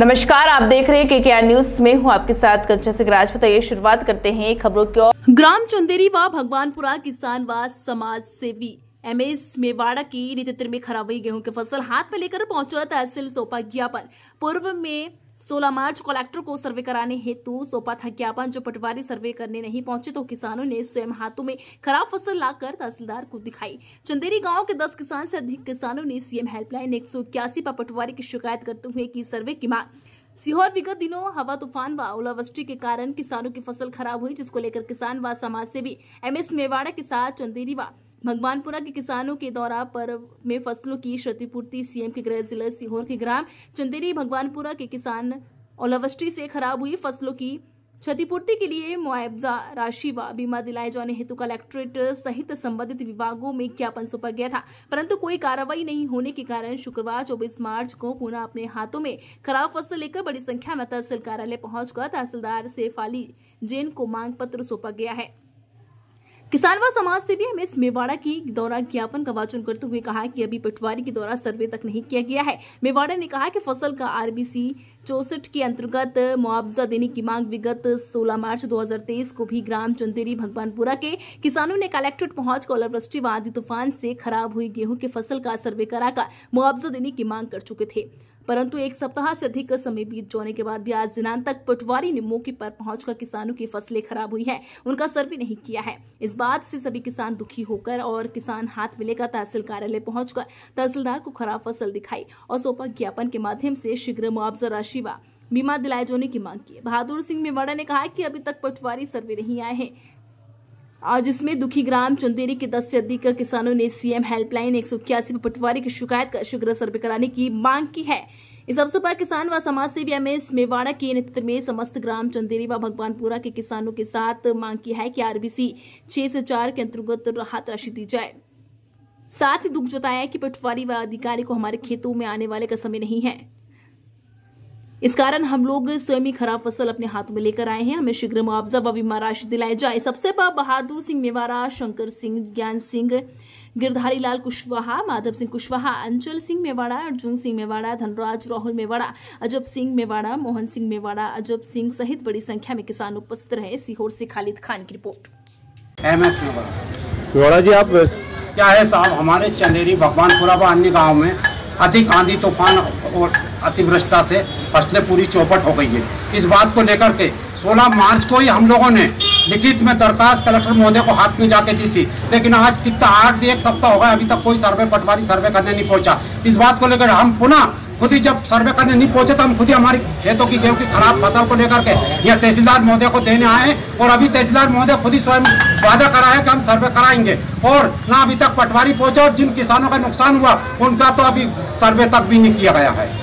नमस्कार आप देख रहे हैं के के न्यूज में हूँ आपके साथ कंचन सिंह राजपूत ये शुरुआत करते हैं खबरों की ओर ग्राम चंदेरी व भगवानपुरा किसान व समाज सेवी एम एस मेवाड़ा के नेतृत्व में खराब हुई गेहूं की फसल हाथ में लेकर पहुंचा तहसील सोपागिया ज्ञापन पूर्व में सोलह मार्च कलेक्टर को सर्वे कराने हेतु सौंपा था ज्ञापन जो पटवारी सर्वे करने नहीं पहुंचे तो किसानों ने स्वयं हाथों में खराब फसल लाकर तहसीलदार को दिखाई चंदेरी गांव के दस किसान से अधिक किसानों ने सीएम हेल्पलाइन एक पर पटवारी की शिकायत करते हुए की सर्वे की मांग सीहोर विगत दिनों हवा तूफान व ओलावृष्टि के कारण किसानों की फसल खराब हुई जिसको लेकर किसान व समाज सेवी एम एस मेवाड़ा के साथ चंदेरी व भगवानपुरा के किसानों के दौरा पर में फसलों की क्षतिपूर्ति सीएम के गृह जिला सीहोर के ग्राम चंदेरी भगवानपुरा के किसान ओलावृष्टि से खराब हुई फसलों की क्षतिपूर्ति के लिए मुआवजा राशि व बीमा दिलाए जाने हेतु कलेक्ट्रेट सहित संबंधित विभागों में ज्ञापन सौंपा गया था परंतु कोई कार्रवाई नहीं होने के कारण शुक्रवार चौबीस मार्च को पुनः अपने हाथों में खराब फसल लेकर बड़ी संख्या में तहसील कार्यालय पहुंचकर तहसीलदार से फाली जैन को मांग पत्र सौंपा गया है किसान व समाज सेवी एम एस मेवाड़ा की दौरा ज्ञापन का वाचन करते हुए कहा कि अभी पटवारी के द्वारा सर्वे तक नहीं किया गया है मेवाड़ा ने कहा कि फसल का आरबीसी चौसठ के अंतर्गत मुआवजा देने की मांग विगत 16 मार्च 2023 को भी ग्राम चंदेरी भगवानपुरा के किसानों ने कलेक्ट्रेट पहुंच कर ओलावृष्टि व आदि तूफान से खराब हुई गेहूं की फसल का सर्वे कराकर मुआवजा देने की मांग कर चुके थे परंतु एक सप्ताह से अधिक समय बीत जाने के बाद भी आज दिनांक तक पटवारी ने मौके पर पहुंचकर किसानों की फसलें खराब हुई है उनका सर्वे नहीं किया है इस बात से सभी किसान दुखी होकर और किसान हाथ मिलेगा तहसील कार्यालय पहुंचकर तहसीलदार को खराब फसल दिखाई और सौंपा ज्ञापन के माध्यम से शीघ्र मुआवजा राशि व बीमा दिलाए जाने की मांग की बहादुर सिंह मेवाड़ा ने कहा कि अभी तक पटवारी सर्वे नहीं आए हैं आज इसमें दुखी ग्राम चंदेरी के दस से अधिक किसानों ने सीएम हेल्पलाइन एक सौ इक्यासी पटवारी की शिकायत का शीघ्र सर्वे कराने की मांग की है इस अवसर पर किसान व समाज सेवी एम एस मेवाड़ा के नेतृत्व में समस्त ग्राम चंदेरी व भगवानपुरा के किसानों के साथ मांग की है कि आरबीसी छह से चार के अंतर्गत राहत राशि दी जाए साथ ही दुख जताया कि पटवारी व अधिकारी को हमारे खेतों में आने वाले का समय नहीं है इस कारण हम लोग स्वयं खराब फसल अपने हाथ में लेकर आए हैं हमें शीघ्र मुआवजा व बीमा राशि दिलाई जाए सबसे पर बहादुर सिंह मेवारा शंकर सिंह ज्ञान सिंह गिरधारी लाल कुशवाहा माधव सिंह कुशवाहा अंचल सिंह मेवाड़ा अर्जुन सिंह मेवाड़ा धनराज राहुल मेवाड़ा अजब सिंह मेवाड़ा मोहन सिंह मेवाड़ा अजब सिंह सहित बड़ी संख्या में किसान उपस्थित रहे सीहोर से खालिद खान की रिपोर्ट मेवाड़ा जी आप क्या है साहब हमारे चंदेरी भगवानपुरा व अन्य गाँव में अधिक आंधी तूफान और अतिवृष्टा से फसलें पूरी चौपट हो गई है इस बात को लेकर के 16 मार्च को ही हम लोगों ने लिखित में दरखास्त कलेक्टर महोदय को हाथ में जाके दी थी लेकिन आज कितना आठ एक सप्ताह होगा अभी तक कोई सर्वे पटवारी सर्वे करने नहीं पहुंचा इस बात को लेकर हम पुनः खुद ही जब सर्वे करने नहीं पहुंचे तो हम खुद ही हमारी खेतों की गेहूं की खराब फसल को लेकर के यह तहसीलदार महोदय को देने आए और अभी तहसीलदार महोदय खुद ही स्वयं वादा है कि हम सर्वे कराएंगे और ना अभी तक पटवारी पहुंचे और जिन किसानों का नुकसान हुआ उनका तो अभी सर्वे तक भी नहीं किया गया है